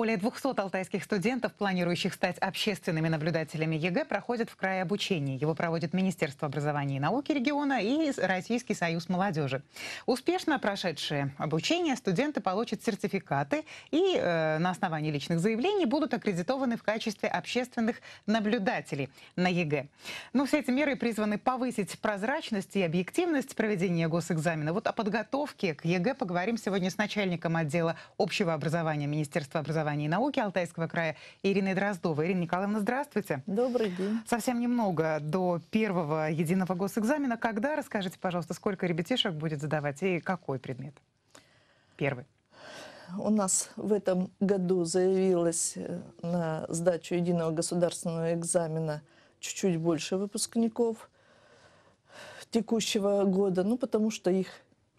Более 200 алтайских студентов, планирующих стать общественными наблюдателями ЕГЭ, проходят в крае обучения. Его проводит Министерство образования и науки региона и Российский союз молодежи. Успешно прошедшие обучение студенты получат сертификаты и э, на основании личных заявлений будут аккредитованы в качестве общественных наблюдателей на ЕГЭ. Но ну, все эти меры призваны повысить прозрачность и объективность проведения госэкзамена. Вот о подготовке к ЕГЭ поговорим сегодня с начальником отдела общего образования Министерства образования образования и науки Алтайского края Ирины Дроздовой. Ирина Николаевна, здравствуйте. Добрый день. Совсем немного до первого единого госэкзамена. Когда, расскажите, пожалуйста, сколько ребятишек будет задавать и какой предмет? Первый. У нас в этом году заявилось э, на сдачу единого государственного экзамена чуть-чуть больше выпускников текущего года, ну потому что их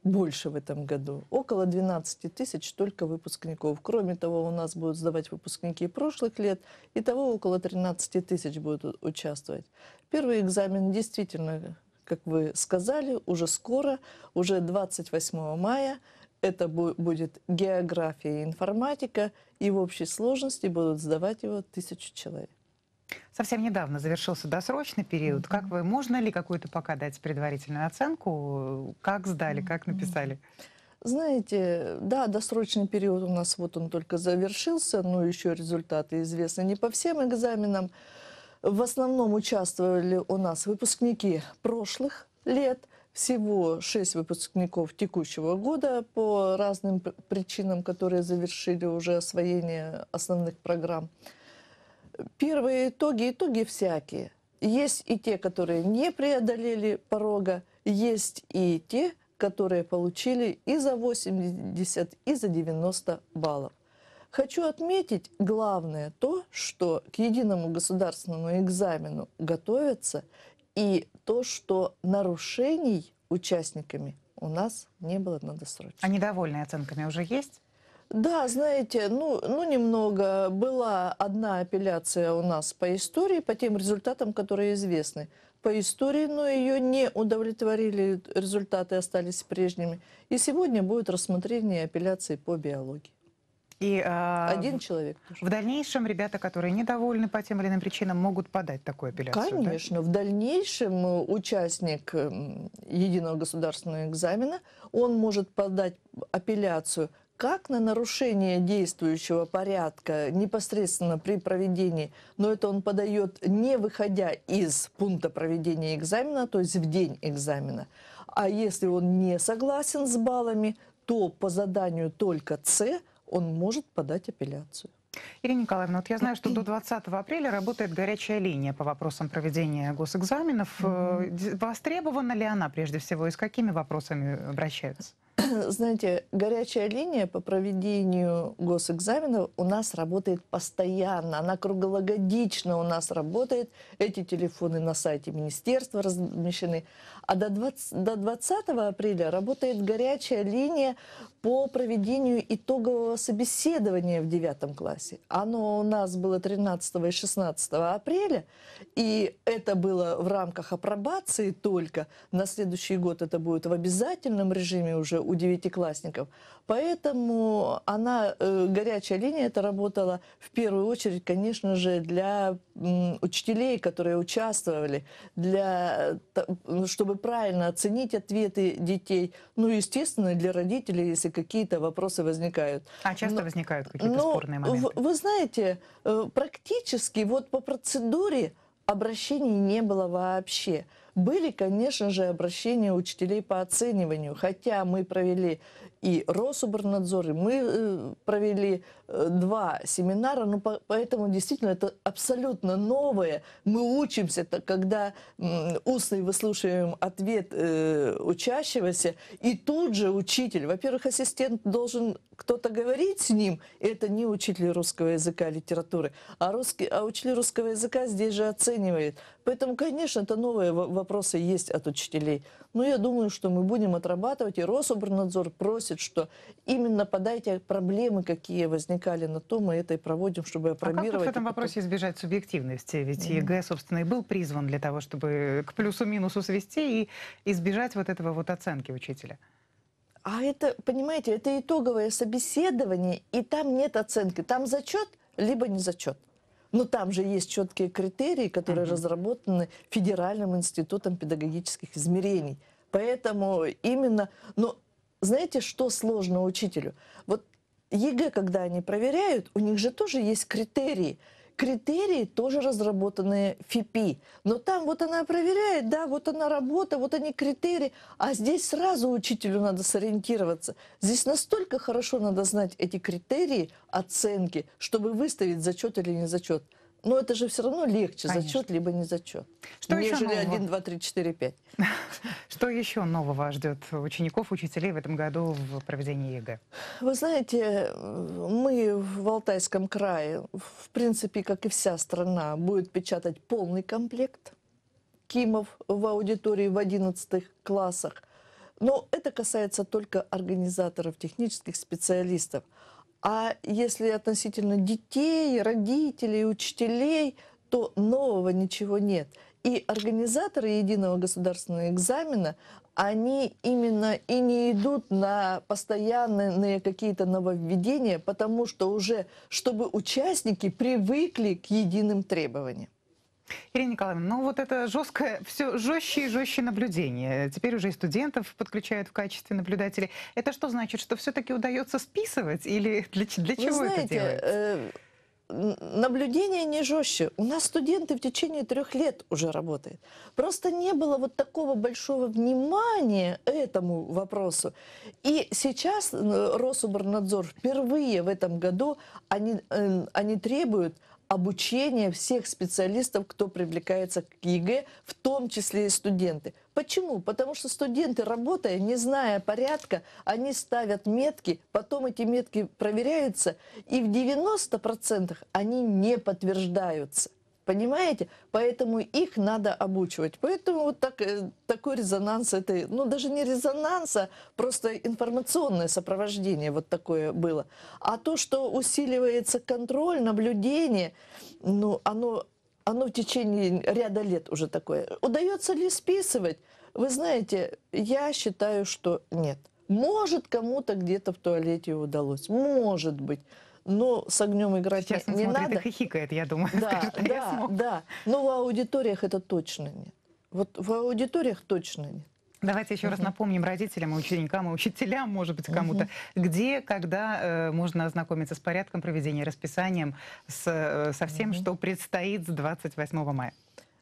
больше в этом году. Около 12 тысяч только выпускников. Кроме того, у нас будут сдавать выпускники прошлых лет. Итого около 13 тысяч будут участвовать. Первый экзамен действительно, как вы сказали, уже скоро, уже 28 мая. Это будет география и информатика, и в общей сложности будут сдавать его тысячу человек. Совсем недавно завершился досрочный период. Как вы, можно ли какую-то пока дать предварительную оценку? Как сдали, как написали? Знаете, да, досрочный период у нас вот он только завершился, но еще результаты известны не по всем экзаменам. В основном участвовали у нас выпускники прошлых лет, всего шесть выпускников текущего года по разным причинам, которые завершили уже освоение основных программ первые итоги, итоги всякие. Есть и те, которые не преодолели порога, есть и те, которые получили и за 80, и за 90 баллов. Хочу отметить главное то, что к единому государственному экзамену готовятся, и то, что нарушений участниками у нас не было на досрочно. А недовольные оценками уже есть? Да, знаете, ну, ну немного. Была одна апелляция у нас по истории, по тем результатам, которые известны. По истории, но ее не удовлетворили, результаты остались прежними. И сегодня будет рассмотрение апелляции по биологии. И, э, Один человек. Тоже. В дальнейшем ребята, которые недовольны по тем или иным причинам, могут подать такую апелляцию? Конечно. Да? В дальнейшем э, участник эм, единого государственного экзамена, он может подать апелляцию как на нарушение действующего порядка непосредственно при проведении, но это он подает не выходя из пункта проведения экзамена, то есть в день экзамена. А если он не согласен с баллами, то по заданию только С он может подать апелляцию. Ирина Николаевна, вот я знаю, что до 20 апреля работает горячая линия по вопросам проведения госэкзаменов. Mm -hmm. Востребована ли она прежде всего и с какими вопросами обращаются? знаете, горячая линия по проведению госэкзаменов у нас работает постоянно, она круглогодично у нас работает. Эти телефоны на сайте министерства размещены. А до 20, до 20 апреля работает горячая линия по проведению итогового собеседования в 9 классе. Оно у нас было 13 и 16 апреля, и это было в рамках апробации только. На следующий год это будет в обязательном режиме уже у у девятиклассников. Поэтому она, э, горячая линия, это работала в первую очередь, конечно же, для учителей, которые участвовали, для, э, чтобы правильно оценить ответы детей. Ну, естественно, для родителей, если какие-то вопросы возникают. А часто но, возникают какие-то спорные моменты? Вы, вы знаете, э, практически вот по процедуре обращений не было вообще. Были, конечно же, обращения учителей по оцениванию, хотя мы провели и Рособорнадзор, и мы э, провели э, два семинара, но ну, поэтому действительно это абсолютно новое. Мы учимся, -то, когда устный выслушиваем ответ э, учащегося, и тут же учитель, во-первых, ассистент должен кто-то говорить с ним, это не учитель русского языка, литературы, а, русский, а учитель русского языка здесь же оценивает. Поэтому, конечно, это новые вопросы есть от учителей. Но ну, я думаю, что мы будем отрабатывать, и Рособорнадзор просит, что именно подайте проблемы, какие возникали на то, мы это и проводим, чтобы опробировать. А как в этом вопросе избежать субъективности? Ведь ЕГЭ, собственно, и был призван для того, чтобы к плюсу-минусу свести и избежать вот этого вот оценки учителя. А это, понимаете, это итоговое собеседование, и там нет оценки. Там зачет, либо не зачет. Но там же есть четкие критерии, которые угу. разработаны Федеральным институтом педагогических измерений. Поэтому именно, но ну, знаете, что сложно учителю? Вот ЕГЭ, когда они проверяют, у них же тоже есть критерии критерии тоже разработаны ФИПИ. Но там вот она проверяет, да, вот она работа, вот они критерии. А здесь сразу учителю надо сориентироваться. Здесь настолько хорошо надо знать эти критерии оценки, чтобы выставить зачет или не зачет. Но это же все равно легче, Конечно. зачет либо не зачет. Что нежели еще 1, 2, 3, 4, 5. Что еще нового ждет учеников, учителей в этом году в проведении ЕГЭ? Вы знаете, мы в Алтайском крае, в принципе, как и вся страна, будет печатать полный комплект кимов в аудитории в 11 классах. Но это касается только организаторов, технических специалистов. А если относительно детей, родителей, учителей, то нового ничего нет. И организаторы единого государственного экзамена, они именно и не идут на постоянные какие-то нововведения, потому что уже, чтобы участники привыкли к единым требованиям. Ирина Николаевна, ну вот это жесткое, все жестче и жестче наблюдение. Теперь уже и студентов подключают в качестве наблюдателей. Это что значит, что все-таки удается списывать или для, для чего знаете, это делается? Э, наблюдение не жестче. У нас студенты в течение трех лет уже работают. Просто не было вот такого большого внимания этому вопросу. И сейчас э, Рособорнадзор впервые в этом году они, э, они требуют обучение всех специалистов, кто привлекается к ЕГЭ, в том числе и студенты. Почему? Потому что студенты, работая, не зная порядка, они ставят метки, потом эти метки проверяются, и в 90% они не подтверждаются. Понимаете? Поэтому их надо обучивать. Поэтому вот так, э, такой резонанс этой, ну даже не резонанса, просто информационное сопровождение вот такое было. А то, что усиливается контроль, наблюдение, ну оно, оно в течение ряда лет уже такое. Удается ли списывать? Вы знаете, я считаю, что нет. Может, кому-то где-то в туалете удалось. Может быть но ну, с огнем играть Сейчас не, не смотрит надо. и хихикает, я думаю. Да, скажет, да, я да. Но ну, в аудиториях это точно нет. Вот в аудиториях точно нет. Давайте еще угу. раз напомним родителям, ученикам и учителям, может быть, кому-то, угу. где, когда э, можно ознакомиться с порядком проведения, расписанием, с, э, со всем, угу. что предстоит с 28 мая.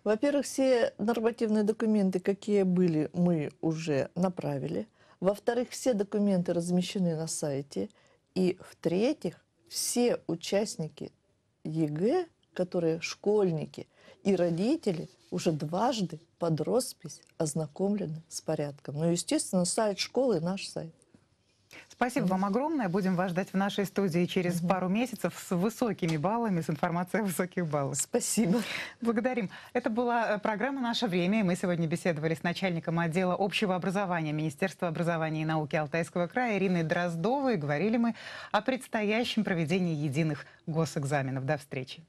Во-первых, все нормативные документы, какие были, мы уже направили. Во-вторых, все документы размещены на сайте. И в-третьих, все участники ЕГЭ, которые школьники и родители, уже дважды под роспись ознакомлены с порядком. Ну, естественно, сайт школы наш сайт. Спасибо вам огромное. Будем вас ждать в нашей студии через пару месяцев с высокими баллами, с информацией о высоких баллах. Спасибо. Благодарим. Это была э, программа «Наше время». мы сегодня беседовали с начальником отдела общего образования Министерства образования и науки Алтайского края Ириной Дроздовой. Говорили мы о предстоящем проведении единых госэкзаменов. До встречи.